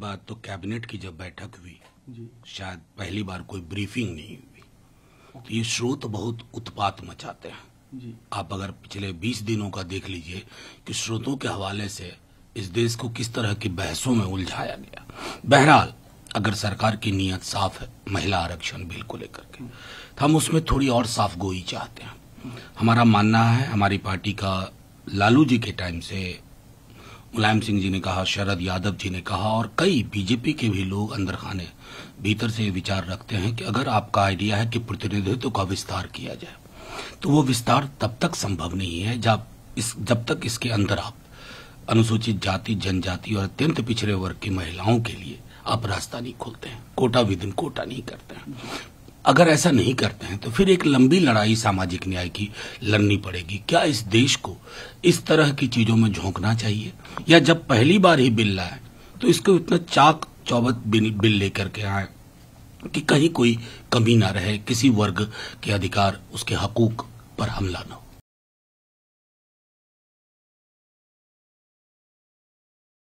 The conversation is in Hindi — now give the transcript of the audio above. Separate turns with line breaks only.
बात तो कैबिनेट की जब बैठक हुई जी। शायद पहली बार कोई ब्रीफिंग नहीं हुई तो ये स्रोत बहुत उत्पात मचाते हैं जी। आप अगर पिछले 20 दिनों का देख लीजिए कि स्रोतों के हवाले से इस देश को किस तरह की बहसों में उलझाया गया बहरहाल अगर सरकार की नीयत साफ है महिला आरक्षण बिल को लेकर के तो हम उसमें थोड़ी और साफ गोई चाहते हैं हमारा मानना है हमारी पार्टी का लालू जी के टाइम से मुलायम सिंह जी ने कहा शरद यादव जी ने कहा और कई बीजेपी के भी लोग अंदर खाने भीतर से विचार रखते हैं कि अगर आपका आइडिया है कि प्रतिनिधित्व का विस्तार किया जाए तो वो विस्तार तब तक संभव नहीं है जब इस जब तक इसके अंदर आप अनुसूचित जाति जनजाति और अत्यंत पिछड़े वर्ग की महिलाओं के लिए आप रास्ता नहीं खोलते हैं कोटा विदिन कोटा नहीं करते हैं अगर ऐसा नहीं करते हैं तो फिर एक लंबी लड़ाई सामाजिक न्याय की लड़नी पड़ेगी क्या इस देश को इस तरह की चीजों में झोंकना चाहिए या जब पहली बार ही बिल लाए तो इसको इतना चाक चौबत बिल लेकर के आए कि कहीं कोई कमी ना रहे किसी
वर्ग के अधिकार उसके हकूक पर हमला ना हो